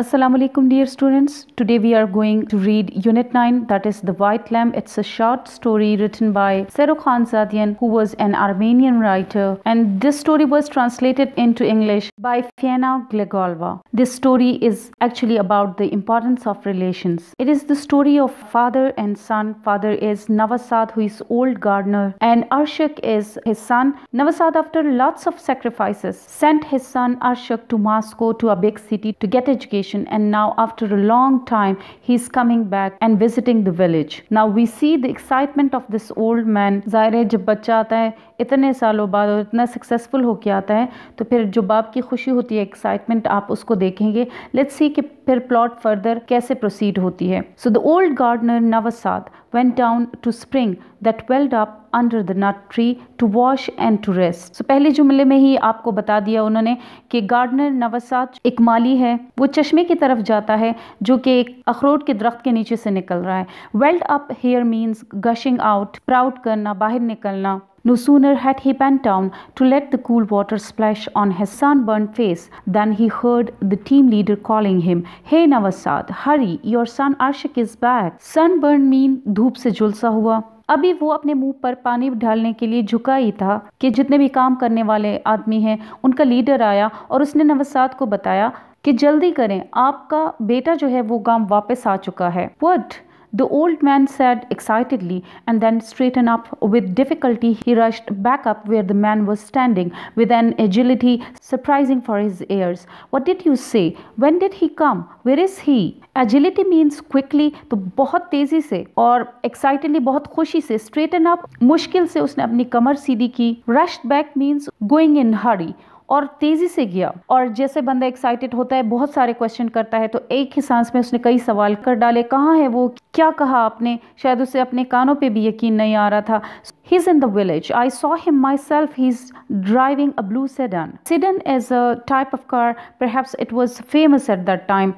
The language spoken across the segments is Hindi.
Assalamualaikum dear students today we are going to read unit 9 that is the white lamb it's a short story written by Sero Khanzadian who was an Armenian writer and this story was translated into English by Fiona Glegalva. this story is actually about the importance of relations it is the story of father and son father is Navasad who is old gardener and Arshak is his son Navasad after lots of sacrifices sent his son Arshak to Moscow to a big city to get education vacation and now after a long time he is coming back and visiting the village. Now we see the excitement of this old man. ज़ाहिर है जब बच्चा आता है इतने सालों बाद और इतना सक्सेसफुल होके आता है तो फिर जो बाप की खुशी होती है एक्साइटमेंट आप उसको देखेंगे लेट्स सी कि फिर प्लॉट फर्दर कैसे प्रोसीड होती है so the old gardener Naushad went down to spring that welled up under the nut tree to wash and to rest. So पहले जुमले में ही आपको बता दिया उन्होंने कि गार्डनर नवसात एक माली है वो चश्मे की तरफ जाता है जो कि एक अखरोट के दरख्त के नीचे से निकल रहा है welled up here means gushing out प्राउड करना बाहर निकलना No sooner had he bent down to let the cool water splash on his sunburned face than he heard the team leader calling him, Hey Nawasad, hurry, your son Arshik is back. Sunburn mean धूप से झुलसा हुआ अभी वो अपने मुंह पर पानी ढालने के लिए झुका ही था कि जितने भी काम करने वाले आदमी हैं उनका लीडर आया और उसने नवसाद को बताया कि जल्दी करें आपका बेटा जो है वो गांव वापस आ चुका है what The old man said excitedly, and then straightened up with difficulty. He rushed back up where the man was standing with an agility surprising for his years. What did you say? When did he come? Where is he? Agility means quickly, To बहुत तेज़ी से और excitedly बहुत खुशी से straighten up मुश्किल से उसने अपनी कमर सीधी की. Rushed back means going in hurry. और तेजी से गया और जैसे बंदा एक्साइटेड होता है बहुत सारे क्वेश्चन करता है तो एक ही सांस में उसने कई सवाल कर डाले कहाँ है वो क्या कहा आपने शायद उसे अपने कानों पे भी यकीन नहीं आ रहा था he is in the village I saw him myself he is driving a blue sedan sedan as a type of car Perhaps it was famous at that time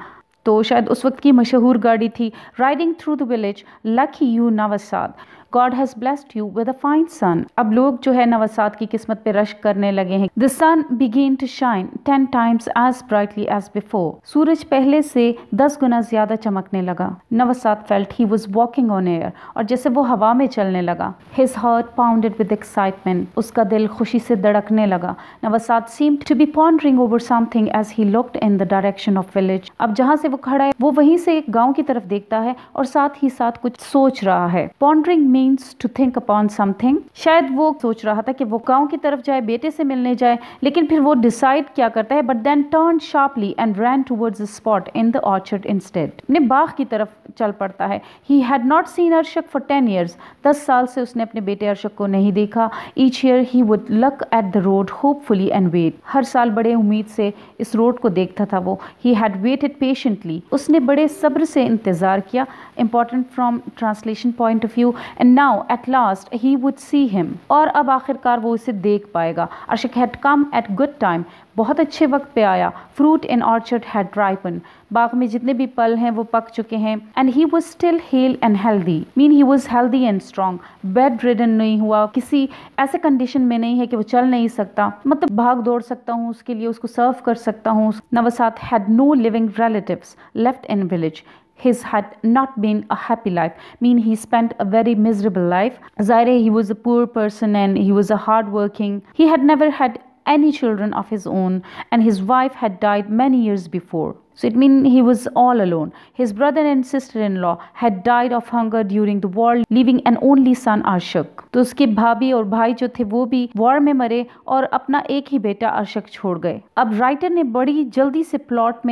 तो शायद उस वक्त की मशहूर गाड़ी थी riding through the village lucky you Naushad God has blessed you with a fine son अब लोग जो है नवसात की किस्मत पे रश करने लगे हैं the sun began to shine ten times as brightly as before सूरज पहले से दस गुना ज्यादा चमकने लगा Naushad felt he was walking on air और जैसे वो हवा में चलने लगा his heart pounded with excitement उसका दिल खुशी से धड़कने लगा Naushad seem to be pondering over something as he looked in the direction of village अब जहाँ से वो खड़ा है वो वहीं से एक गाँव की तरफ देखता है और साथ ही साथ कुछ सोच रहा है पॉन्डरिंग में means to think upon something शायद वो सोच रहा था कि वो गाँव की तरफ जाए बेटे से मिलने जाए लेकिन फिर वो डिसाइड क्या करता है but then turn sharply and ran towards the spot in the orchard instead अपने बाघ की तरफ चल पड़ता है he had not seen Arshak for ten years दस साल से उसने अपने बेटे अर्शक को नहीं देखा each year he would look at the road hopefully and wait हर साल बड़े उम्मीद से इस रोड को देखता था वो ही हैड वेटेड पेशेंटली उसने बड़े सब्र से इंतज़ार किया important from translation point of view and now at last he would see him और अब आखिरकार वो इसे देख पाएगा Arshak had come at good time बहुत अच्छे वक्त पे आया fruit in orchard had ripened बाग में जितने भी पल हैं वो पक चुके हैं and he was still hale and healthy mean he was healthy and strong bed ridden नहीं हुआ किसी ऐसे कंडीशन में नहीं है कि वो चल नहीं सकता मतलब भाग दौड़ सकता हूँ उसके लिए उसको सर्व कर सकता हूँ Navasad had no living relatives left in village his had not been a happy life mean he spent a very miserable life zaire he was a poor person and he was a hard working he had never had any children of his own and his wife had died many years before. So it means he was all alone. His brother and sister-in-law had died of hunger during the war, leaving an only son Ashok. Arshak. So his brother and sister were also in the war and left his one son Arshak. Now the writer has given you all the plot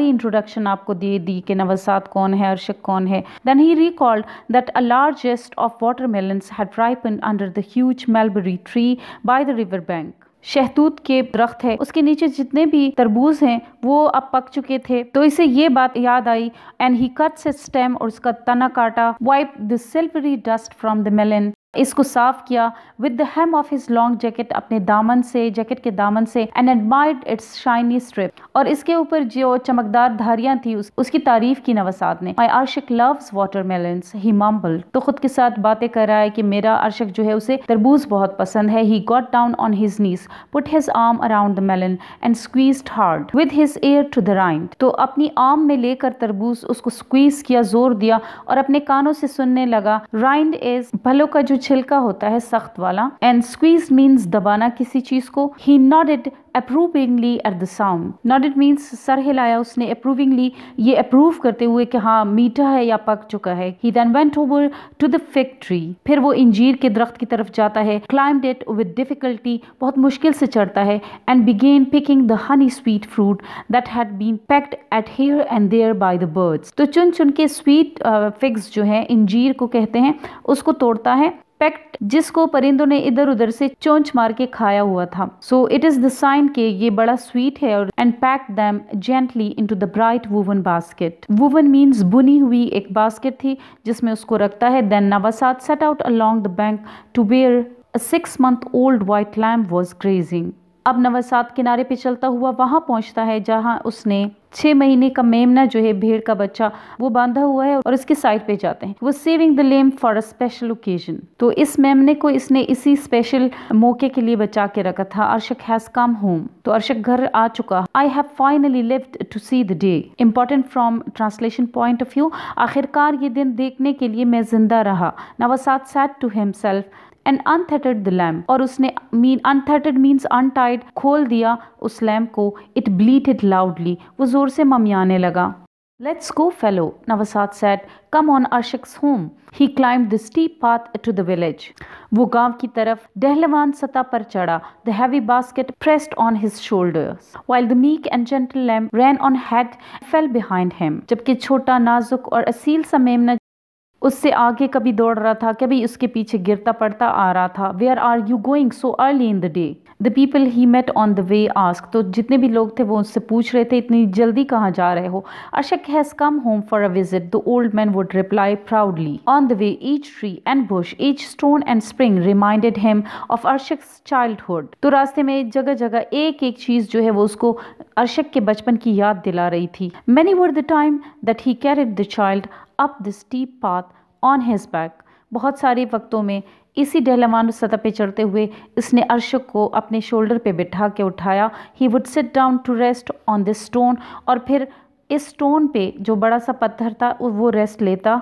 introduction of Navasad, who is Arshak, who is. Then he recalled that a large of watermelons had ripened under the huge mulberry tree by the river bank. शहतूत के दरख्त है उसके नीचे जितने भी तरबूज हैं वो अब पक चुके थे तो इसे ये बात याद आई एंड ही कट्स स्टेम और उसका तना काटा wipe the silvery dust from the melon इसको साफ किया with the hem of his long jacket अपने दामन से जैकेट के दामन से and admired its shiny strip और इसके ऊपर जो चमकदार धारियां थी उस, उसकी तारीफ की नवसाद ने my Arshak loves watermelon he mumble तो खुद के साथ बातें कर रहा है कि मेरा आर्शिक जो है उसे तरबूज बहुत पसंद है he got down on his knees put his arm around the melon and squeeze hard with his ear to the rind तो अपनी आर्म में लेकर तरबूज उसको स्क्वीज किया जोर दिया और अपने कानों से सुनने लगा राइंड इज भलो का जो छिलका होता है सख्त वाला एंड स्क्वीज मीन्स दबाना किसी चीज को he nod it approvingly at the sound nod it means सर हिलाया उसने अप्रूविंगली ये अप्रूव करते हुए कि हाँ मीठा है या पक चुका है he then went over to the factory फिर वो इंजीर के दरख्त की तरफ जाता है क्लाइंब इट विद डिफिकल्टी बहुत मुश्किल से चढ़ता है and begin picking the honey sweet fruit that had been pecked at here and there by the birds तो चुन चुन के स्वीट फिग्स uh, जो है इंजीर को कहते हैं उसको तोड़ता है पैक्ट जिसको परिंदों ने इधर उधर से चोंच मार के खाया हुआ था so it is the sign के ये बड़ा स्वीट है और and pack them gently in to the bright woven basket woven means बुनी हुई एक बास्केट थी जिसमें उसको रखता है then Navasad set out along the bank to where six month old white lamb was was अब नवसात किनारे पे चलता हुआ वहाँ पहुँचता है जहाँ उसने छः महीने का मेमना जो है भेड़ का बच्चा वो बांधा हुआ है और इसके साइड पे जाते हैं वो saving the lamb for a special occasion तो इस मेमने को इसने इसी स्पेशल मौके के लिए बचा के रखा था अर्शक हैज कम होम तो अर्शक घर आ चुका I have finally lived to see the day important from translation point of view आखिरकार ये दिन देखने के लिए मैं जिंदा रहा Navasad said to himself and untethered the lamb और उसने मीन अनथेटेड मीन्स अनटाइड खोल दिया उस लैम्प को इट ब्लीट इट लाउडली वो जोर से ममियाने लगा let's go fellow Navasad said come on Arshak's home he climb the steep path to the village वो गांव की तरफ डहलवान सतह पर चढ़ा the heavy basket pressed on his shoulders while the meek and gentle lamb ran on head fell behind him जबकि छोटा नाजुक और असील सा उससे आगे कभी दौड़ रहा था कभी उसके पीछे गिरता पड़ता आ रहा था where are you going so early in the day the people he met on the way ask तो जितने भी लोग थे वो उससे पूछ रहे थे इतनी जल्दी कहाँ जा रहे हो Arshak has come home for a visit the old man would reply proudly on the way each tree and bush each stone and spring reminded him of Arshak childhood तो रास्ते में जगह जगह एक एक चीज़ जो है वो उसको अर्शक के बचपन की याद दिला रही थी many were the time that he carried the child up the steep path on his back बहुत सारे वक्तों में इसी डहलवान सतह पे चढ़ते हुए इसने अर्शक को अपने शोल्डर पे बिठा के उठाया he would sit down to rest on this stone और फिर इस स्टोन पे जो बड़ा सा पत्थर था वो रेस्ट लेता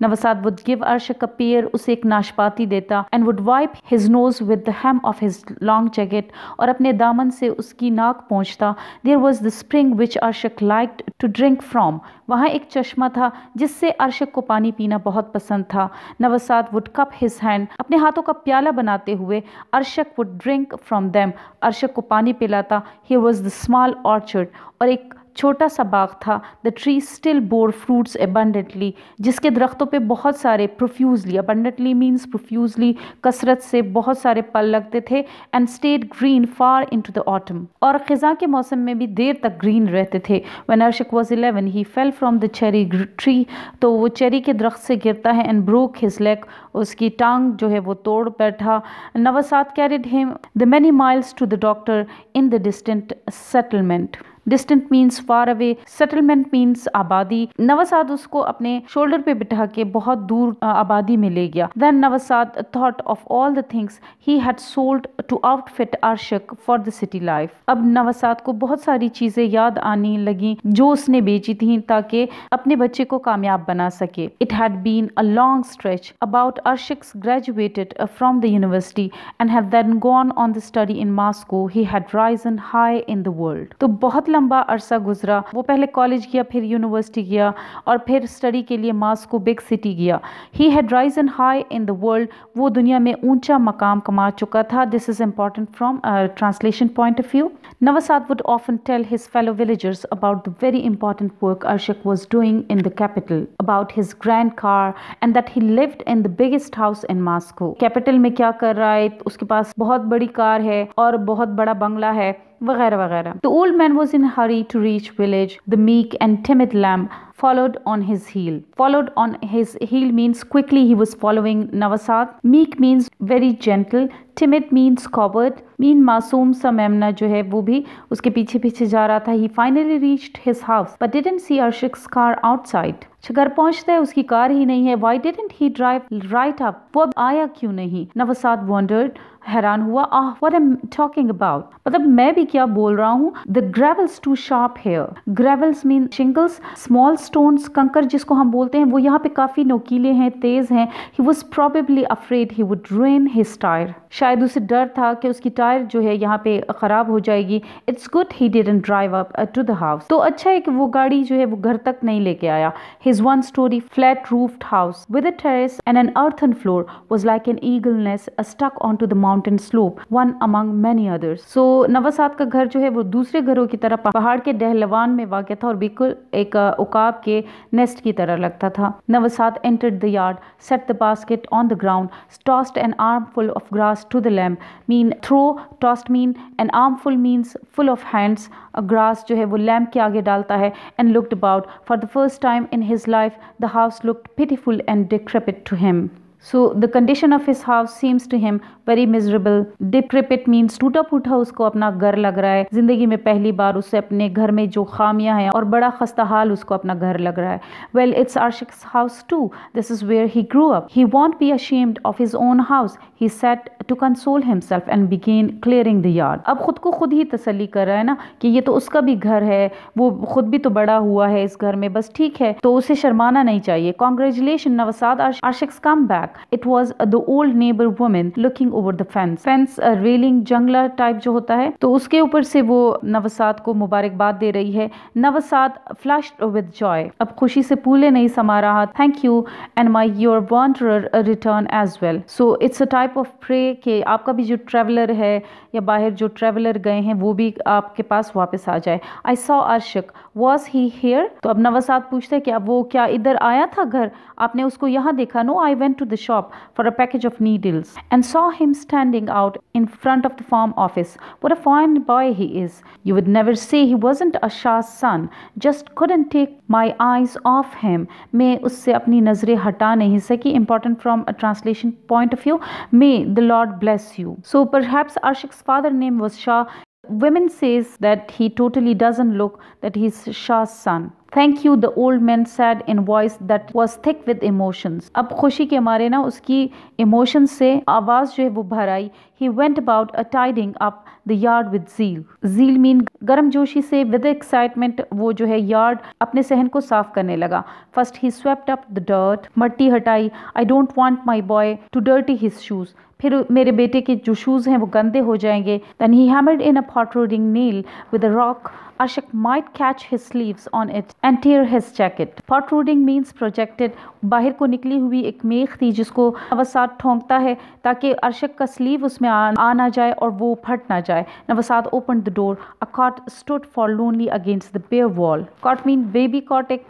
Navasad would give Arsh a kapir, उसे एक नाशपाती देता and would wipe his nose with the hem of his long jacket और अपने दामन से उसकी नाक पहुँचता there was the spring which Arshak like to drink from वहाँ एक चश्मा था जिससे अर्शक को पानी पीना बहुत पसंद था Navasad would cup his hand अपने हाथों का प्याला बनाते हुए Arshak would drink from them Arshak को पानी पिलाता he was the small orchard और एक छोटा सा बाग था the tree still bore fruits abundantly जिसके दरख्तों पे बहुत सारे प्रोफ्यूजली एबंडेंटली मीन्स प्रोफ्यूजली कसरत से बहुत सारे पल लगते थे and stayed green far in to the autumn और ख़ज़ा के मौसम में भी देर तक ग्रीन रहते थे one Arshak was eleven he fell from the cherry tree तो वो चेरी के दरख्त से गिरता है एंड ब्रोक हिज लेग उसकी टांग जो है वो तोड़ बैठा Navasad carried him the many miles to the doctor in the distant settlement distant means far away settlement means आबादी नवासाद उसको अपने शोल्डर पे बिठा के बहुत दूर आबादी में ले गया then Navasad thought of all the things he had sold to outfit Arshak for the city life अब नवासाद को बहुत सारी चीजें याद आने लगी जो उसने बेची थी ताकि अपने बच्चे को कामयाब बना सके it had been a long stretch about Arshak's graduated from the university and have then gone on the study in Moscow he had risen high in the world तो बहुत लंबा अरसा गुजरा वो पहले कॉलेज गया फिर यूनिवर्सिटी गया और फिर स्टडी के लिए मास्को बिग सिटी गया he had risen high in the world वो दुनिया में ऊंचा मकाम कमा चुका था this is important from translation point of view Navasad would often tell his fellow villagers about the very important work Arshak was doing in the capital about his grand car and that he lived in the biggest house in Moscow capital में क्या कर रहा है उसके पास बहुत बड़ी कार है और बहुत बड़ा बंगला है वगैरह वगैरह the old man was in hurry to reach village the meek and timid lamb followed on his heel followed on his heel means quickly he was following navasad meek means very gentle timid means covered mean masoom sa memna jo hai wo bhi uske piche piche ja raha tha he finally reached his house but didn't see arshik's car outside chagar pahunchta hai uski car hi nahi hai why didn't he drive right up wo aaya kyun nahi navasad wondered हैरान हुआ ah what I am talking about मतलब मैं भी क्या बोल रहा हूँ the gravels too sharp here gravels mean shingles small stones कंकर जिसको हम बोलते हैं वो यहाँ पे काफ़ी नोकीले हैं तेज़ हैं he was probably afraid he would ruin his tyre शायद उसे डर था कि उसकी टायर जो है यहाँ पे ख़राब हो जाएगी it's good he didn't drive up to the house तो अच्छा है कि वो गाड़ी जो है वो घर तक नहीं लेके आया his one storey flat roofed house with a terrace and an earthen floor was like an eagle's nest stuck on to the mount mountain slope one among many others so Navasad का घर जो है वो दूसरे घरों की तरह पहाड़ के डहलवान में वाक़ था और बिल्कुल एक उकाब के नेस्ट की तरह लगता था Navasad entered the yard set the basket on the ground tossed an armful of grass to the lamb mean throw tossed mean an armful means full of hands grass जो है वो लैम्प के आगे डालता है and looked about for the first time in his life the house looked pitiful and decrepit to him so the condition of his house seems to him very miserable decrepit means टूटा फूटा उसको अपना घर लग रहा है जिंदगी में पहली बार उससे अपने घर में जो खामियां हैं और बड़ा खस्ता हाल उसको अपना घर लग रहा है well it's Arshak's house too this is where he grow up he won't be ashamed of his own house he set to console himself and begin clearing the yard अब खुद को खुद ही तसली कर रहा है ना कि ये तो उसका भी घर है वो खुद भी तो बड़ा हुआ है इस घर में बस ठीक है तो उसे शर्माना नहीं चाहिए congratulation Navasad Arshak's come back back. It was uh, the old neighbor woman looking over the fence. Fence railing जंगला टाइप जो होता है तो उसके ऊपर से वो नवसात को मुबारकबाद दे रही है नवसात फ्लश विद जॉय अब खुशी से फूले नहीं समा रहा thank you and may your wanderer return as well so it's a type of pray कि आपका भी जो ट्रेवलर है या बाहर जो ट्रेवलर गए हैं वो भी आपके पास वापस आ जाए I saw Arshak was he here तो अब नवासाद पूछते हैं कि अब वो क्या इधर आया था घर आपने उसको यहाँ देखा no I went to the shop for a package of needles and saw him standing out in front of the farm office what a fine boy he is you would never say he wasn't a Shah son just couldn't take my eyes off him मैं उससे अपनी नज़रें हटा नहीं सकी important from a translation point of view may the Lord bless you so पर HEPS आशिक्स father name was Shah Women says that he totally doesn't look that he's Shah's son. Thank you the old man said in voice that was thick with emotions अब खुशी के मारे ना उसकी इमोशंस से आवाज़ जो है वो भर आई he went about a tidying up the yard with zeal zeal mean गर्म जोशी से विद एक्साइटमेंट वो जो है यार्ड अपने सहन को साफ करने लगा first he swept up the dirt मट्टी हटाई I don't want my boy to dirty his shoes फिर मेरे बेटे के जो शूज़ हैं वो गंदे हो जाएंगे then he hammered in a protruding nail with a rock Ashok might catch his sleeves on it and tear his jacket. Protruding means projected. बाहर को निकली हुई एक मेख थी जिसको नवसात ठोंकता है ताकि अर्शक का स्लीव उसमें आ, ना जाए और वो फट ना जाए Navasard open the door a cot stood for lonely against the bare wall cot mean baby cot एक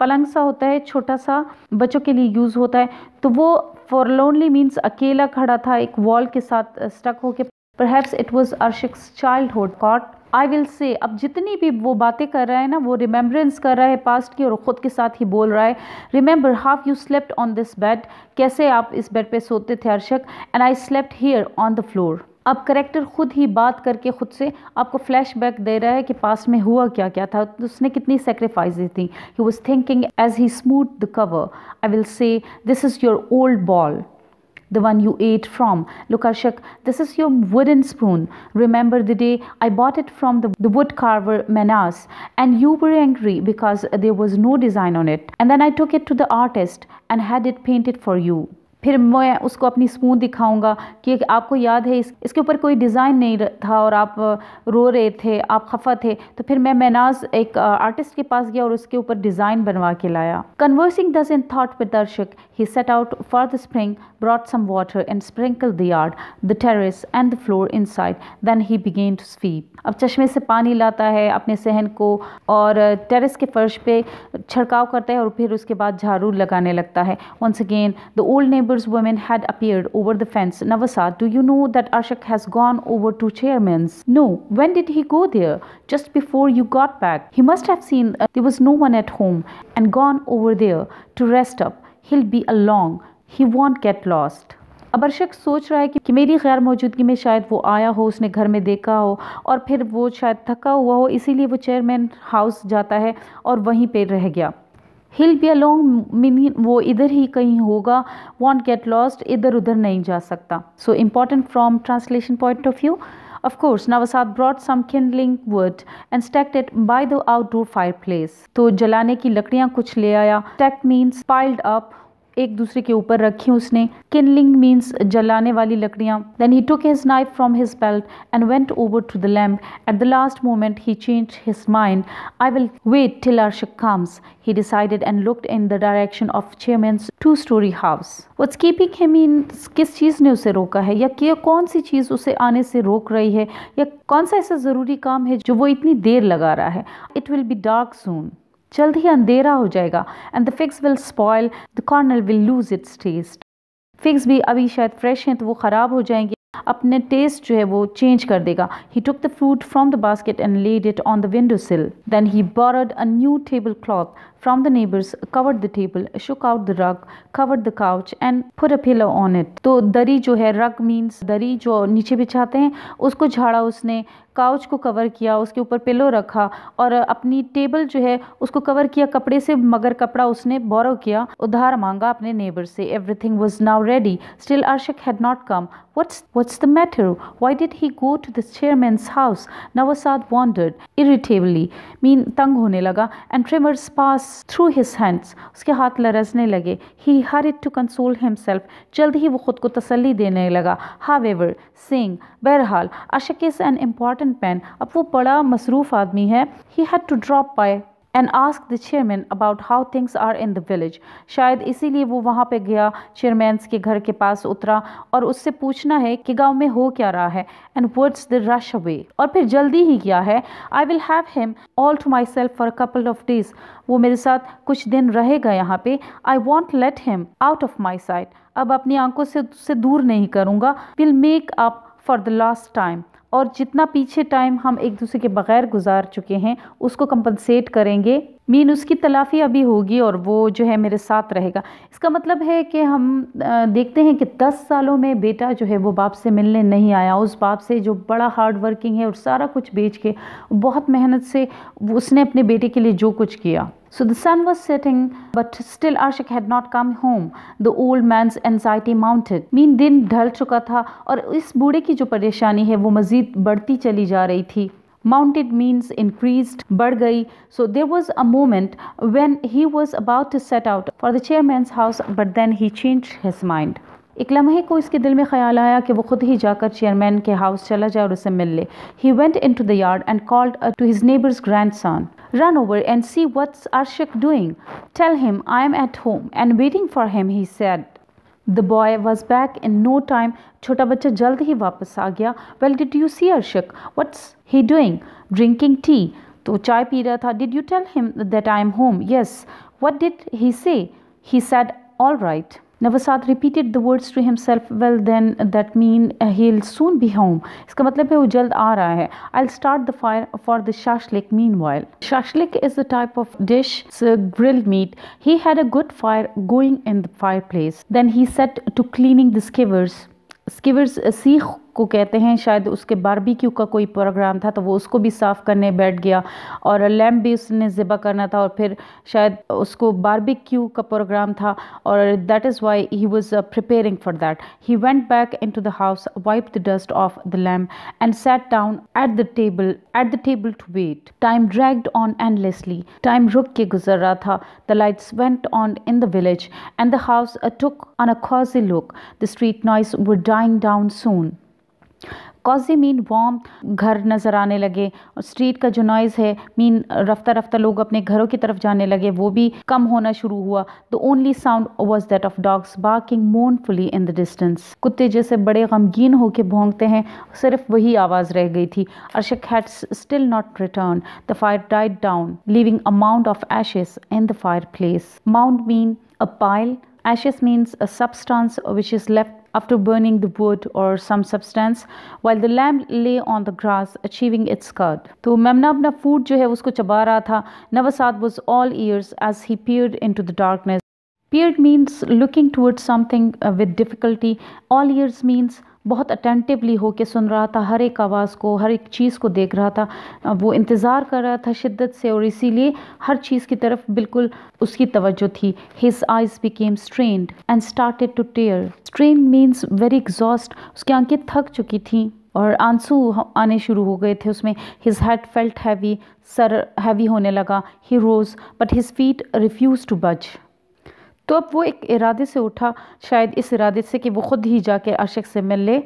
पलंग सा होता है छोटा सा बच्चों के लिए यूज़ होता है तो वो फॉर लोनली मीन्स अकेला खड़ा था एक वॉल के साथ स्टक होके perhaps it was Arshak's childhood cot I will say अब जितनी भी वो बातें कर रहा है ना वो रिमेम्बरेंस कर रहा है पास्ट की और ख़ुद के साथ ही बोल रहा है remember how you slept on this bed कैसे आप इस बेड पे सोते थे Arshak and I slept here on the floor अब करेक्टर ख़ुद ही बात करके ख़ुद से आपको फ्लैशबैक दे रहा है कि पास में हुआ क्या क्या था तो उसने कितनी सेक्रीफाइस दी थी he was thinking as he smooth the cover I will say this is your old ball the one you ate from. Look, Arshak, this is your wooden spoon. Remember the day I bought it from the, the wood carver Menas, and you were angry because there was no design on it. And then I took it to the artist and had it painted for you. फिर मैं उसको अपनी स्पून दिखाऊंगा कि आपको याद है इस इसके ऊपर कोई डिज़ाइन नहीं था और आप रो रहे थे आप खफा थे तो फिर मैं मेनाज एक आर्टिस्ट के पास गया और उसके ऊपर डिज़ाइन बनवा के लाया कन्वर्सिंग दस इन थाट पर दर्शक he set out for the spring brought some water and sprinkle the yard the terrace and the floor inside then he began to sweep अब चश्मे से पानी लाता है अपने सहन को और टेरिस के फर्श पे छिड़काव करता है और फिर उसके बाद झाड़ू लगाने लगता है once again the old name women had appeared over the fence. Navasa, do you know that Arshak has gone over to Chairman's? No. When did he go there? Just before you got back. He must have seen uh, there was no one at home and gone over there to rest up. He'll be along. He won't get lost. अब अर्शक सोच रहा है कि, कि मेरी गैर मौजूदगी में शायद वो आया हो उसने घर में देखा हो और फिर वो शायद थका हुआ हो इसीलिए वो चेयरमैन हाउस जाता है और वहीं पे रह गया हिल बी अलोंग मीनिंग वो इधर ही कहीं होगा वॉन्ट गेट लॉस्ट इधर उधर नहीं जा सकता so important from translation point of view Of course, Navasad brought some kindling wood and stacked it by the outdoor fireplace. तो जलाने की लकड़ियाँ कुछ ले आया Stacked means piled up एक दूसरे के ऊपर रखी उसने किनलिंग मीन्स जलाने वाली लकड़ियाँ then he took his knife from his belt and went over to the lamp at the last moment he change his mind I will wait till are comes he decided and looked in the direction of chairman two storey house what's keeping him in किस चीज़ ने उसे रोका है या क्या कौन सी चीज़ उसे आने से रोक रही है या कौन सा ऐसा ज़रूरी काम है जो वो इतनी देर लगा रहा है it will be dark soon जल्द ही अंधेरा हो जाएगा and the figs will spoil the cornel will lose its taste figs भी अभी शायद फ्रेश हैं तो वो ख़राब हो जाएंगे अपने टेस्ट जो है वो चेंज कर देगा he took the fruit from the basket and laid it on the window sill then he borrowed a new table cloth from the neighbors covered the table shook out the rug covered the couch and put a pillow on it to dari jo hai rug means dari jo niche bichhate hain usko jhaada usne couch को कवर किया उसके ऊपर पिलो रखा और अपनी टेबल जो है उसको कवर किया कपड़े से मगर कपड़ा उसने बोरो किया उधार मांगा अपने नेबर से everything was now ready still Arshak had not come what's what's the matter why did he go to the chairman's house Navasard wondered irritably mean तंग होने लगा and tremors pass through his hands उसके हाथ लरजने लगे he her it to console himself जल्द ही वो खुद को तसली देने लगा हाव एवर सिंग बहरहाल Arshak is an important man अब वो बड़ा मसरूफ़ आदमी है he had to drop by and ask the chairman about how things are in the village शायद इसीलिए वो वहाँ पे गया चेयरमैन के घर के पास उतरा और उससे पूछना है कि गांव में हो क्या रहा है and words the rush away और फिर जल्दी ही क्या है I will have him all to myself for couple of days वो मेरे साथ कुछ दिन रहेगा यहाँ पे I won't let him out of my side अब अपनी आंखों से उससे दूर नहीं करूँगा will make up for the last time और जितना पीछे टाइम हम एक दूसरे के बग़ैर गुजार चुके हैं उसको कंपनसेट करेंगे मीन उसकी तलाफ़ी अभी होगी और वो जो है मेरे साथ रहेगा इसका मतलब है कि हम देखते हैं कि 10 सालों में बेटा जो है वो बाप से मिलने नहीं आया उस बाप से जो बड़ा हार्ड वर्किंग है और सारा कुछ बेच के बहुत मेहनत से उसने अपने बेटे के लिए जो कुछ किया so the sun was setting but still Arshak had not come home the old man's anxiety mounted mean दिन ढल चुका था और इस बूढ़े की जो परेशानी है वो मज़ीद बढ़ती चली जा रही थी Mounted means increased, बढ़ So there was a moment when he was about to set out for the chairman's house, but then he changed his mind. एक लम्हे को इसके दिल में ख्याल आया कि वो खुद ही जाकर चेयरमैन के हाउस चला जाए और उसे मिल ले he went in to the yard and called to his neighbour's grandson run over and see what's Arshak doing tell him I am at home and waiting for him he said the boy was back in no time छोटा बच्चा जल्द ही वापस आ गया well did you he doing drinking tea to chai pee raha did you tell him that i am home yes what did he say he said all right Navasad repeated the words to himself. Well, then that means uh, he'll soon be home. इसका मतलब है वो जल्द आ रहा है. I'll start the fire for the shashlik. Meanwhile, shashlik is a type of dish. It's a grilled meat. He had a good fire going in the fireplace. Then he set to cleaning the skivers. Skivers. Uh, को कहते हैं शायद उसके बारबेक्यू का कोई प्रोग्राम था तो वो उसको भी साफ़ करने बैठ गया और लैम्प भी उसने ज़िबा करना था और फिर शायद उसको बारबेक्यू का प्रोग्राम था और that is why he was preparing for that he went back in to the house wipe the dust off the lamp and set down at the table at the table to wait time dragged on endlessly time रुक के गुजर रहा था the lights went on in the village and the house took on a cosy look the street noise were dying down soon. Cosy mean warm घर नज़र आने लगे और स्ट्रीट का जो नॉइज़ है मीन रफ्ता रफ्ता लोग अपने घरों की तरफ जाने लगे वो भी कम होना शुरू हुआ the only sound was that of dogs barking mournfully in the distance कुत्ते जैसे बड़े गमगीन होकर भोंगते हैं सिर्फ वही आवाज़ रह गई थी Arshak had still not return the fire died down leaving amount of ashes in the fireplace mound mean a pile Ashes means a substance which is left after burning the wood or some substance while the lamb lay on the grass achieving its curd So, मेमना अपना food jo hai usko चबा रहा था was all ears as he peered into the darkness peered means looking towards something uh, with difficulty all ears means बहुत अटेंटिवली होके सुन रहा था हर एक आवाज़ को हर एक चीज़ को देख रहा था वो इंतज़ार कर रहा था शिद्दत से और इसीलिए हर चीज़ की तरफ बिल्कुल उसकी तवज्जो थी his eyes became strained and started to tear strain means very exhaust उसकी आंखें थक चुकी थी और आंसू आने शुरू हो गए थे उसमें हिज हेड फेल्ट हैवी सर हैवी होने लगा he rose but his feet refuse to budge तो अब वो एक इरादे से उठा शायद इस इरादे से कि वो ख़ुद ही जाके अशक से मिल ले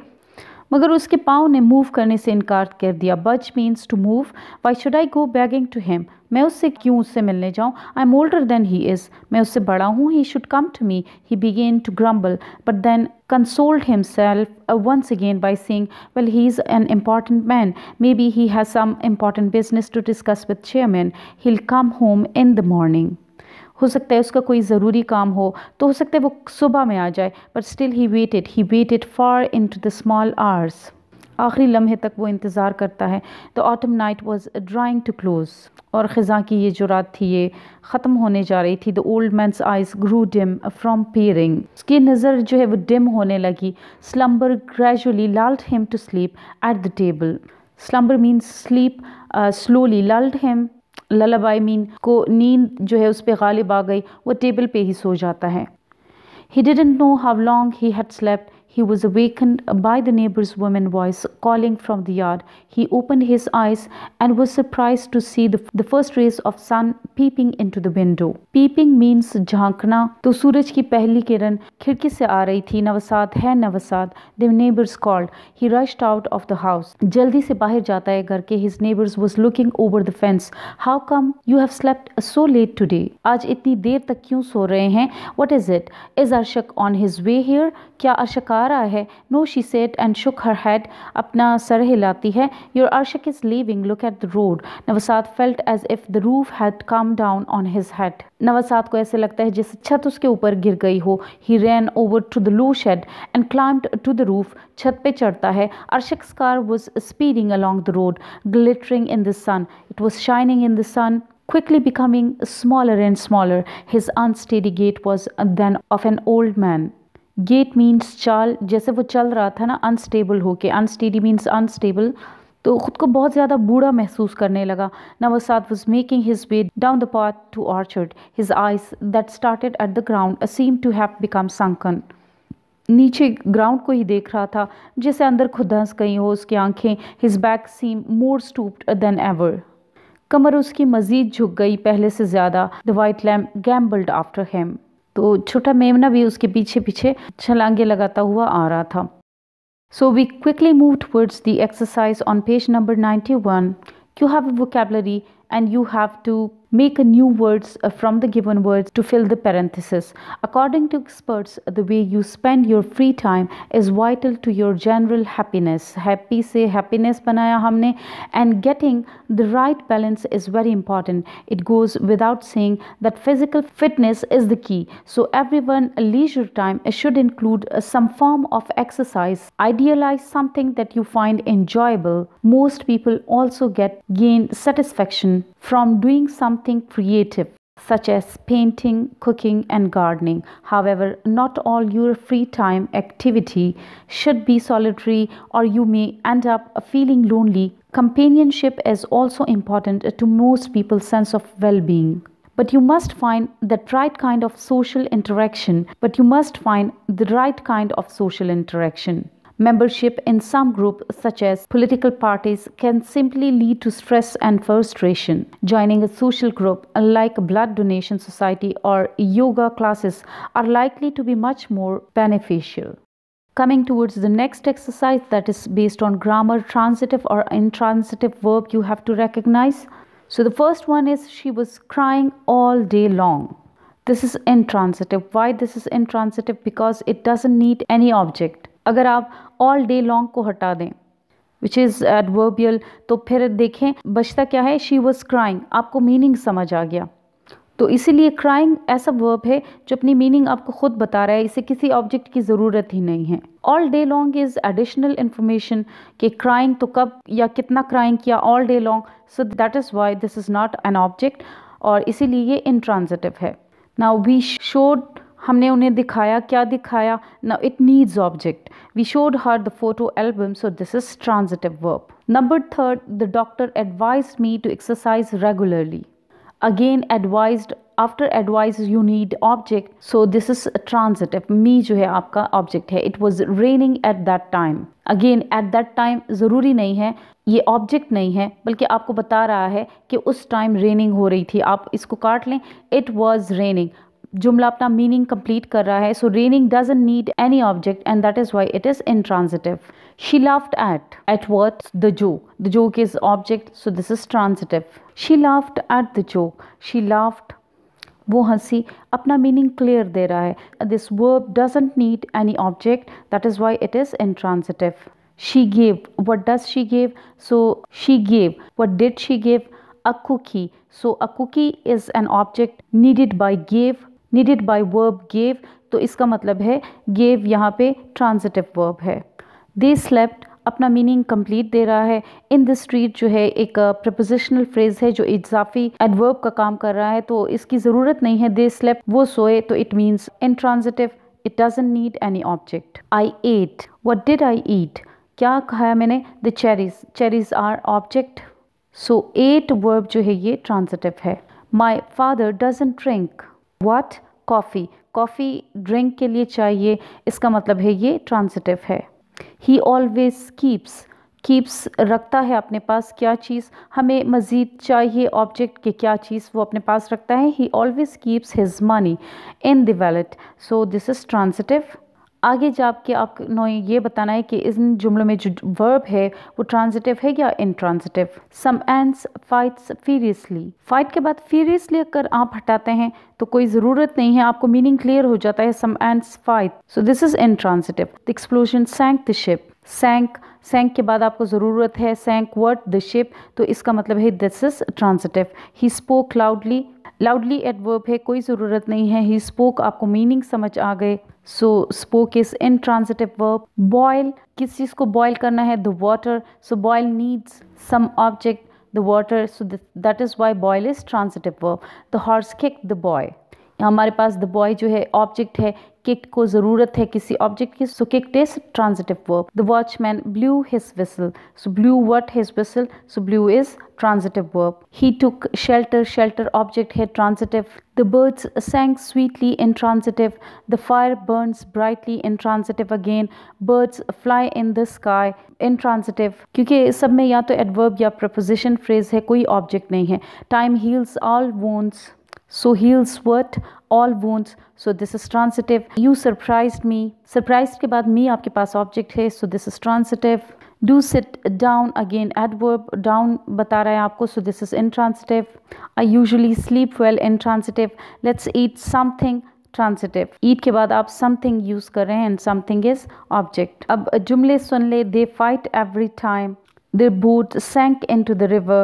मगर उसके पाँव ने मूव करने से इनकार कर दिया budge means to move why should I go begging to him मैं उससे क्यों उससे मिलने जाऊँ I am older than he is मैं उससे बड़ा हूँ he should come to me he began to grumble but then consoled self once again by sing well he is an important man maybe he has some important business to discuss with chairman he come home in the morning हो सकता है उसका कोई ज़रूरी काम हो तो हो सकता है वो सुबह में आ जाए but still he waited he waited far in to the small hours आखिरी लम्हे तक वो इंतज़ार करता है the autumn night was drawing to close और ख़ज़ा की ये जो रात थी ये ख़त्म होने जा रही थी the old man's eyes grew dim from peering उसकी नज़र जो है वो डिम होने लगी slumber gradually lulled him to sleep at the table slumber means sleep slowly lulled him lullaby mean को नींद जो है उस पर गालिब आ गई वो टेबल पे ही सो जाता है he didn't know how long he had slept He was awakened by the neighbor's woman voice calling from the yard. He opened his eyes and was surprised to see the, first rays of sun peeping into the window. Peeping means jhankna. To suraj ki pehli kiran khirki se aa rahi thi. Navasad hai navasad. The neighbors called. He rushed out of the house. Jaldi se bahir jata hai ghar ke. His neighbors was looking over the fence. How come you have slept so late today? Aaj itni deer tak kyun so rahe hain? What is it? Is Arshak on his way here? Kya Arshakar? आ रहा है no she said and shook her head अपना सर हिलाती है your Arshak is leaving look at the road Navasard felt as if the roof had come down on his head Navasard को ऐसे लगता है जैसे छत उसके ऊपर गिर गई हो he ran over to the loo shed and climbed to the roof छत पे चढ़ता है Arshak car was speeding along the road glittering in the sun it was shining in the sun quickly becoming smaller and smaller his unsteady gait was that of an old man gait means चाल जैसे वो चल रहा था ना अनस्टेबल होके अनस्टेडी मीन्स अनस्टेबल तो खुद को बहुत ज़्यादा बूढ़ा महसूस करने लगा Navasard was making his way down the path to orchard his eyes that started at the ground seem to have become sunken नीचे ग्राउंड को ही देख रहा था जैसे अंदर खुद हंस गई हो उसकी आंखें his back seem more stooped than ever कमर उसकी मजीद झुक गई पहले से ज़्यादा the white lamb gambolled after him तो छोटा मेमना भी उसके पीछे पीछे छलांगे लगाता हुआ आ रहा था so we quickly move towards the exercise on page number ninety one you have vocabulary and you have to make new words uh, from the given words to fill the parenthesis. According to experts, the way you spend your free time is vital to your general happiness. Happy say happiness banaya humne and getting the right balance is very important. It goes without saying that physical fitness is the key. So everyone leisure time should include uh, some form of exercise. Idealize something that you find enjoyable. Most people also get gain satisfaction from doing something something creative such as painting, cooking, and gardening. However, not all your free time activity should be solitary, or you may end up feeling lonely. Companionship is also important to most people's sense of well being. But you must find the right kind of social interaction. But you must find the right kind of social interaction. Membership in some groups, such as political parties, can simply lead to stress and frustration. Joining a social group like blood donation society or yoga classes are likely to be much more beneficial. Coming towards the next exercise that is based on grammar, transitive or intransitive verb you have to recognize. So the first one is she was crying all day long. This is intransitive. Why this is intransitive? Because it doesn't need any object. अगर आप ऑल डे लॉन्ग को हटा दें विच इज़ एडवर्बियल तो फिर देखें बचता क्या है शी वॉज क्राइंग आपको मीनिंग समझ आ गया तो इसीलिए क्राइंग ऐसा वर्ब है जो अपनी मीनिंग आपको खुद बता रहा है इसे किसी ऑब्जेक्ट की ज़रूरत ही नहीं है all day long is additional information कि क्राइंग तो कब या कितना क्राइंग किया all day long so that is why this is not an object और इसीलिए ये इन है नाउ वी शोड हमने उन्हें दिखाया क्या दिखाया ना it needs object we showed her the photo album so this is transitive verb number third the doctor advise me to exercise regularly again advise after advise you need object so this is transitive me जो है आपका ऑब्जेक्ट है it was raining at that time again at that time ज़रूरी नहीं है ये ऑब्जेक्ट नहीं है बल्कि आपको बता रहा है कि उस टाइम रेनिंग हो रही थी आप इसको काट लें इट वॉज रेनिंग जुमला अपना मीनिंग कंप्लीट कर रहा है so raining doesn't need any object and that is why it is intransitive she laughed at at worth the joke the joke is object so this is transitive she laughed at the joke she laughed वो हंसी अपना मीनिंग क्लियर दे रहा है this verb doesn't need any object that is why it is transitive she gave what does she gave so she gave what did she gave a cookie so a cookie is an object needed by gave needed by verb gave तो इसका मतलब है गेव यहाँ पे ट्रांजिटिव वर्ब है दे स्लेप्ट अपना मीनिंग कंप्लीट दे रहा है इन द स्ट्रीट जो है एक प्रपोजिशनल फ्रेज है जो इजाफी एडवर्ब का काम कर रहा है तो इसकी ज़रूरत नहीं है दे स्लेप वो सोए तो it means transitive it doesn't need any object I ate what did I eat क्या खाया मैंने the cherries cherries are object so ate verb जो है ये ट्रांजिटिव है my father doesn't drink what coffee coffee drink के लिए चाहिए इसका मतलब है ये ट्रांसिटिव है ही ऑलवेज कीप्स कीप्स रखता है अपने पास क्या चीज़ हमें मज़ीद चाहिए ऑब्जेक्ट के क्या चीज़ वो अपने पास रखता है ही always keeps his money in wallet so this is transitive आगे जाप के आपने ये बताना है कि इन जुमलों में जो वर्ब है वो ट्रांजिटिव है या intransitive some ants fights furiously fight के बाद फीरियसली अगर आप हटाते हैं तो कोई ज़रूरत नहीं है आपको मीनिंग क्लियर हो जाता है some ants fight so this is intransitive the explosion sank the ship sank sank के बाद आपको ज़रूरत है सेंक वर्ड द शिप तो इसका मतलब है this is transitive he spoke loudly loudly adverb है कोई ज़रूरत नहीं है ही स्पोक आपको मीनिंग समझ आ गए so spoke is intransitive verb boil किस चीज़ को बॉयल करना है the water so boil needs some object the water so that is why boil is transitive verb the horse kick the boy हमारे पास द बॉय जो है ऑब्जेक्ट है किक को जरूरत है किसी ऑब्जेक्ट की so kick test transitive verb the watchman blew his whistle so blew what his whistle so blew is transitive verb he took shelter shelter object है transitive the birds sang sweetly intransitive the fire burns brightly intransitive again birds fly in the sky intransitive क्योंकि सब में या तो एडवर्ब या प्रपोजिशन फ्रेज है कोई ऑब्जेक्ट नहीं है time heals all wounds so heals what all wounds so this is transitive you surprised me surprised ke baad me aapke paas object hai so this is transitive do sit down again adverb down bata raha hai aapko so this is intransitive i usually sleep well intransitive let's eat something transitive eat ke baad aap something use kar rahe hain and something is object ab jumle sun le they fight every time their boat sank into the river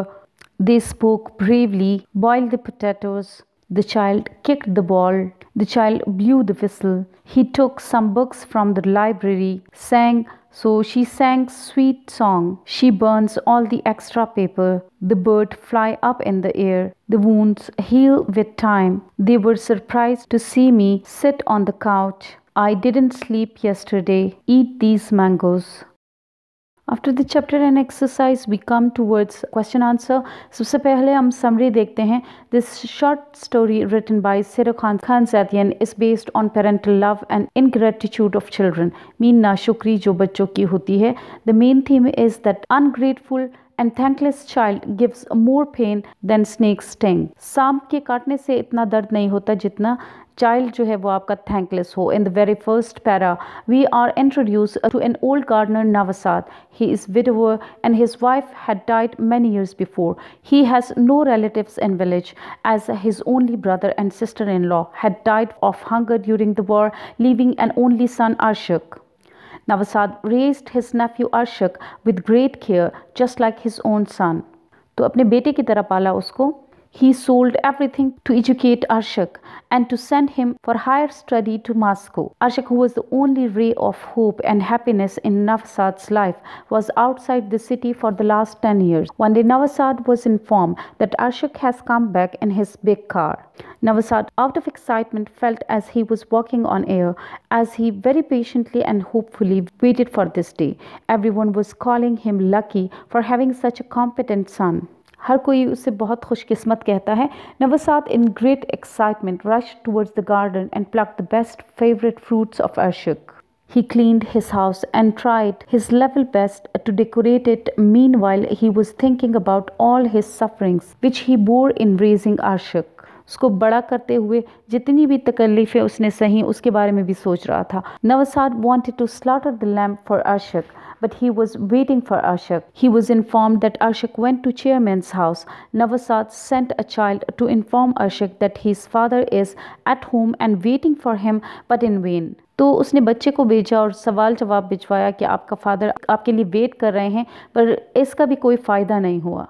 they spoke bravely boil the potatoes the child kicked the ball. The child blew the whistle. He took some books from the library, sang, so she sang sweet song. She burns all the extra paper. The bird fly up in the air. The wounds heal with time. They were surprised to see me sit on the couch. I didn't sleep yesterday. Eat these mangoes. After the chapter and exercise we come towards question answer सबसे पहले हम समरी देखते हैं this short story written by Siro Khan Khan Saidian is based on parental love and ingratitude of children mean नाशुक्री जो बच्चों की होती है the main theme is that ungrateful and thankless child gives more pain than snake sting सांप के काटने से इतना दर्द नहीं होता जितना चाइल्ड जो है वो आपका थैंकलेस हो in the very first para we are introduced to an old gardener Navasad he is widower and his wife had died many years before he has no relatives in village as his only brother and sister in law had died of hunger during the war leaving an only son Arshak Navasad raised his nephew Arshak with great care just like his own son तो अपने बेटे की तरह पाला उसको He sold everything to educate Arshak and to send him for higher study to Moscow. Arshak, who was the only ray of hope and happiness in Navasad's life, was outside the city for the last 10 years. One day, was informed that Arshak has come back in his big car. Navasad, out of excitement, felt as he was walking on air, as he very patiently and hopefully waited for this day. Everyone was calling him lucky for having such a competent son. हर कोई उसे बहुत खुशकिस्मत कहता है Navasad in great excitement rush towards the garden and pluck the best favourite fruits of Arshak He cleaned his house and tried his level best to decorate it. Meanwhile, he was thinking about all his sufferings, which he bore in raising Arshak. उसको बड़ा करते हुए जितनी भी तकलीफ़ें उसने सही उसके बारे में भी सोच रहा था Navasad wanted to slaughter the lamb for Arshak but he was waiting for Ashok. He was informed that Ashok went to chairman's house. Navasad sent a child to inform Ashok that his father is at home and waiting for him but in vain. तो उसने बच्चे को भेजा और सवाल जवाब भिजवाया कि आपका फादर आपके लिए वेट कर रहे हैं पर इसका भी कोई फ़ायदा नहीं हुआ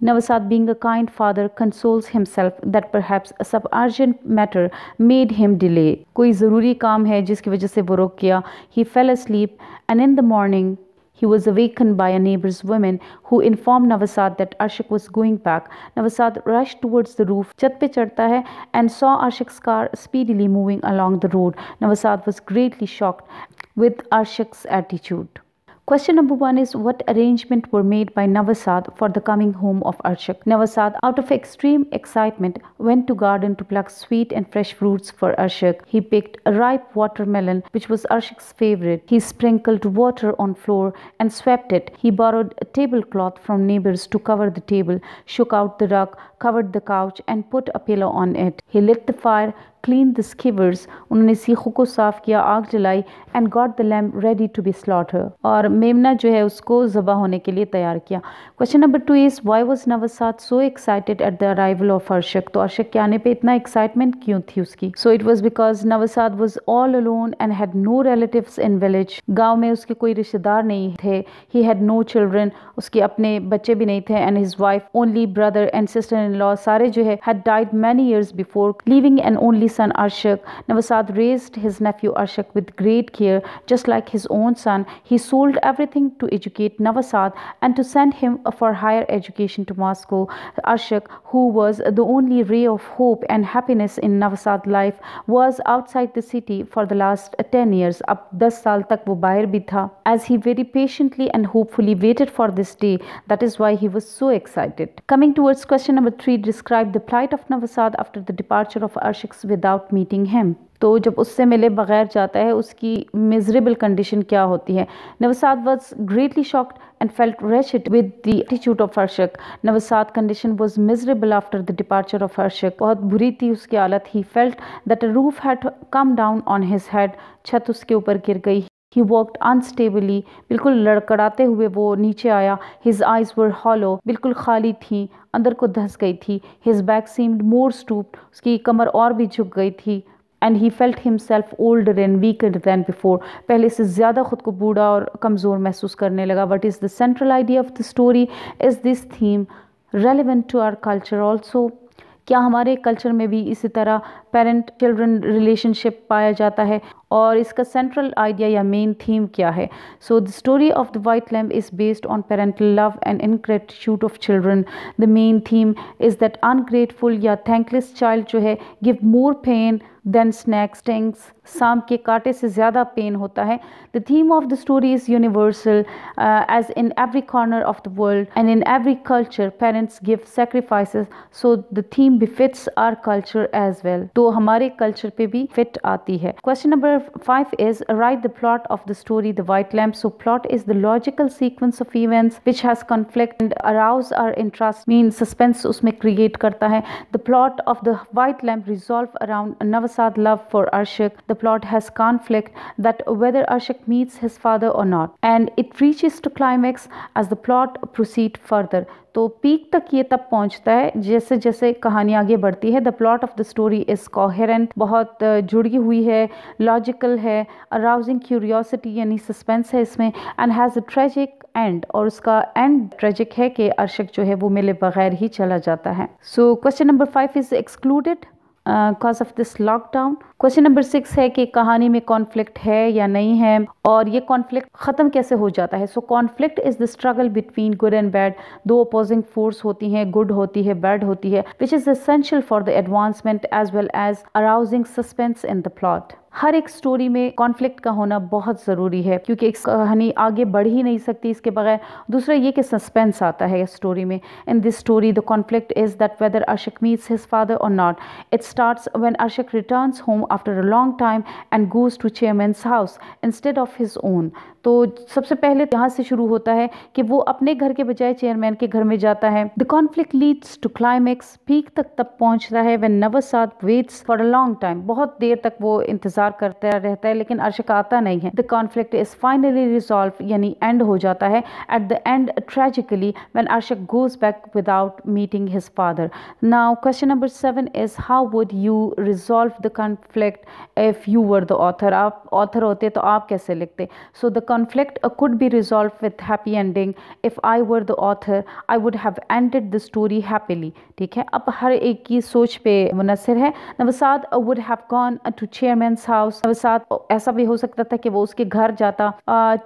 Navasad, being a kind father, consoles himself that perhaps a sub-urgent matter made him delay. कोई ज़रूरी काम है जिसकी वजह से वो रुक गया. He fell asleep and in the morning he was awakened by a neighbor's woman who informed Navasad that Arshik was going back. Navasad rushed towards the roof, chat पे चढ़ता है, and saw Arshik's car speedily moving along the road. Navasad was greatly shocked with Arshik's attitude. Question number one is What arrangements were made by Navasad for the coming home of Arshak? Navasad, out of extreme excitement, went to garden to pluck sweet and fresh fruits for Arshak. He picked a ripe watermelon, which was Arshak's favorite. He sprinkled water on floor and swept it. He borrowed a tablecloth from neighbors to cover the table, shook out the rug, covered the couch, and put a pillow on it. He lit the fire, clean the skewers उन्होंने सीखों को साफ किया आग जलाई and got the lamb ready to be slaughtered और मेमना जो है उसको जबा होने के लिए तैयार किया question number two is why was Navasad so excited at the arrival of Arshak तो अर्शक के आने पर इतना एक्साइटमेंट क्यों थी उसकी so it was because Navasad was all alone and had no relative in village गाँव में उसके कोई रिश्तेदार नहीं थे ही हैड नो चिल्ड्रन उसके अपने बच्चे भी नहीं थे and his wife only brother and sister in law सारे जो है died many years before leaving and only son Arshak. Navasad raised his nephew Arshak with great care. Just like his own son, he sold everything to educate Navasad and to send him for higher education to Moscow. Arshak, who was the only ray of hope and happiness in Navasad's life, was outside the city for the last 10 years. Up 10 saal tak wo bahar bhi tha. As he very patiently and hopefully waited for this day, that is why he was so excited. Coming towards question number 3, describe the plight of Navasad after the departure of Arshak's widow. Without meeting him तो जब उससे मिले बगैर जाता है उसकी मिजरेबल कंडीशन क्या होती है Navasad was greatly shocked and felt rest with the attitude of Arshak Navasad condition was miserable after the departure of Arshak बहुत बुरी थी उसकी हालत he felt that roof had come down on his head छत उसके ऊपर गिर गई ही walked अनस्टेबली बिल्कुल लड़कड़ाते हुए वो नीचे आया हिज आइज़ were हॉलो बिल्कुल खाली थी अंदर को धंस गई थी his back seemed more stooped उसकी कमर और भी झुक गई थी and he felt himself older and weaker than before पहले से ज़्यादा खुद को बूढ़ा और कमज़ोर महसूस करने लगा what is the central idea of the story is this theme relevant to our culture also क्या हमारे कल्चर में भी इसी तरह पेरेंट चिल्ड्रन रिलेशनशिप पाया जाता है और इसका सेंट्रल आइडिया या मेन थीम क्या है so the story of the white lamb is based on parental love and ingratitude of children the main theme is that ungrateful या थैंकलेस चाइल्ड जो है give more pain than snake's stings सांप के कांटे से ज़्यादा पेन होता है the theme of the story is universal as in every corner of the world and in every culture parents give sacrifice so the theme befits our culture as well तो हमारे कल्चर पे भी फिट आती है question number number 5 is write the plot of the story the white lamp so plot is the logical sequence of events which has conflict and arouse our interest mean suspense usme create karta hai the plot of the white lamp resolve around navasad love for arshik the plot has conflict that whether arshik meets his father or not and it reaches to climax as the plot proceed further तो पीक तक ये तब पहुंचता है जैसे जैसे कहानी आगे बढ़ती है the plot of the story is coherent बहुत जुड़ी हुई है लॉजिक लॉजिकल है अराउजिंग क्यूरियोसिटी यानी सस्पेंस है इसमें and has a tragic end और उसका एंड ट्रेजिक है कि अर्शक जो है वो मिले बगैर ही चला जाता है so question number five is excluded cause of this lockdown question number six है कि कहानी में कॉन्फ्लिक्ट है या नहीं है और ये कॉन्फ्लिक्ट ख़त्म कैसे हो जाता है so conflict is the struggle between good and bad दो अपोजिंग फोर्स होती हैं गुड होती है बैड होती है which is essential for the advancement as well as arousing suspense in the plot हर एक स्टोरी में कॉन्फ्लिक्ट का होना बहुत ज़रूरी है क्योंकि एक कहानी आगे बढ़ ही नहीं सकती इसके बगैर दूसरा ये कि सस्पेंस आता है इस स्टोरी में in this story the conflict is that whether Arshak meets his father और not it starts when Ashik returns home after a long time and goes to chairman's house instead of his own तो सबसे पहले तो यहाँ से शुरू होता है कि वो अपने घर के बजाय चेयरमैन के घर में जाता है the conflict leads to climax peak तक तब पहुँचता है वेन साथ waits for a long time बहुत देर तक वो इंतजार इनकार करता रहता है लेकिन अर्शक आता नहीं है the conflict is finally resolve यानी एंड हो जाता है at the end tragically when Arshak goes back without meeting his father now question number seven is how would you resolve the conflict if you were the author आप ऑथर होते तो आप कैसे लिखते so the conflict could be resolved with happy ending if I were the author I would have ended the story happily ठीक है अब हर एक की सोच पे मुनसर है नंबर सात would have gone to chairman house साथ ऐसा भी हो सकता था कि वो उसके घर जाता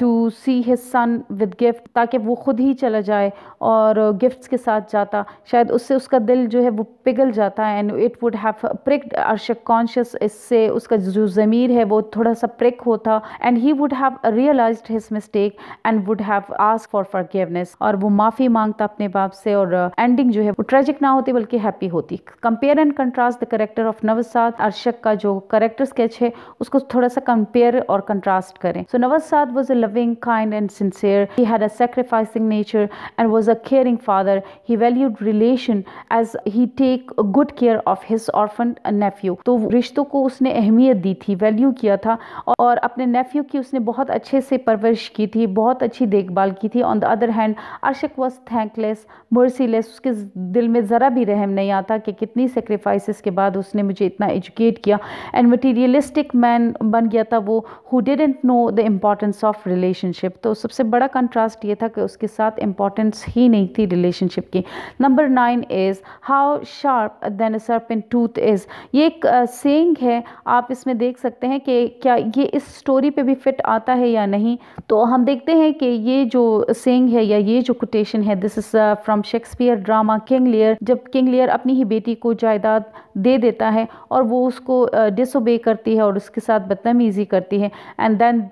to see his son with gift ताकि वो खुद ही चला जाए और गिफ्ट्स के साथ जाता शायद उससे उसका दिल जो है वो पिघल जाता है and it would have pricked Arshak conscience इससे उसका जो ज़मीर है वो थोड़ा सा प्रिक होता and he would have realise his mistake and would have ask for forgiveness और वो माफ़ी मांगता अपने बाप से और एंडिंग जो है वो ट्रेजिक ना होती बल्कि हैप्पी होती compare and contrast the character of Navasad Arshak का जो करेक्टर स्केच है उसको थोड़ा सा कंपेयर और कंट्रास्ट करें so Navasad was a loving kind and sincere he had a sacrificing nature and was a caring father he valued relation as he take good care of his orphan nephew तो रिश्तों को उसने अहमियत दी थी वैल्यू किया था और अपने नेफ्यू की उसने बहुत अच्छे से परवरिश की थी बहुत अच्छी देखभाल की थी on the other hand Arshak was thankless merciless उसके दिल में ज़रा भी रहम नहीं आता कि कितनी सेक्रीफाइसिस के बाद उसने मुझे इतना एजुकेट किया एंड मटीरियलिस्टिक सिक मैन बन गया था वो who didn't know the importance of relationship तो सबसे बड़ा कंट्रास्ट ये था कि उसके साथ इम्पॉर्टेंस ही नहीं थी रिलेशनशिप की number nine is how sharp than serpent in tooth is ये एक सेंग uh, है आप इसमें देख सकते हैं कि क्या ये इस स्टोरी पे भी फिट आता है या नहीं तो हम देखते हैं कि ये जो सेंग है या ये जो कोटेशन है this is from Shakespeare drama King Lear जब किंग लियर अपनी ही बेटी को जायदाद दे देता है और वो उसको डिसोबे uh, करती है और उसके साथ बदतमीज़ी करती है and then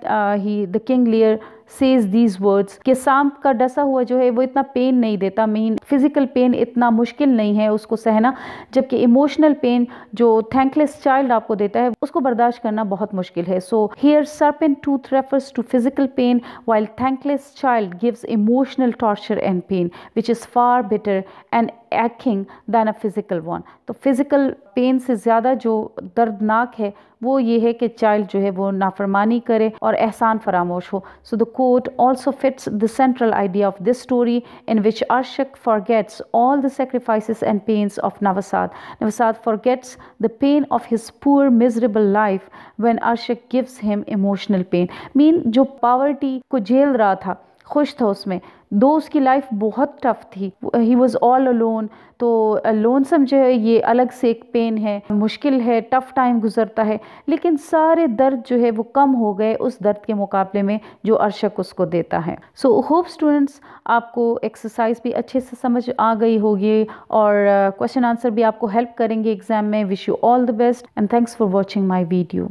he the King Lear says these words कि सांप का डसा हुआ जो है वो इतना पेन नहीं देता मीन फिजिकल पेन इतना मुश्किल नहीं है उसको सहना जबकि इमोशनल पेन जो थैंकलेस चाइल्ड आपको देता है उसको बर्दाश्त करना बहुत मुश्किल है so here serpent and tooth refers to physical pain while thankless child gives emotional torture and pain which is far better and aching than a physical one तो फिज़िकल पेन से ज़्यादा जो दर्दनाक है वो ये है कि चाइल्ड जो है वो नाफरमानी करे और एहसान फरामोश हो so the quote also fits the central idea of this story in which Arshak forgets all the sacrifices and pains of Navasad. Navasad forgets the pain of his poor miserable life when Arshak gives him emotional pain. Mean जो poverty को jail रहा था खुश था उसमें दो उसकी लाइफ बहुत टफ थी ही वॉज ऑल अलोन तो लोन समझे ये अलग से एक पेन है मुश्किल है टफ़ टाइम गुजरता है लेकिन सारे दर्द जो है वो कम हो गए उस दर्द के मुकाबले में जो अर्शक उसको देता है सो होप स्टूडेंट्स आपको एक्सरसाइज भी अच्छे से समझ आ गई होगी और क्वेश्चन uh, आंसर भी आपको हेल्प करेंगे एग्जाम में wish you all the best and thanks for watching my video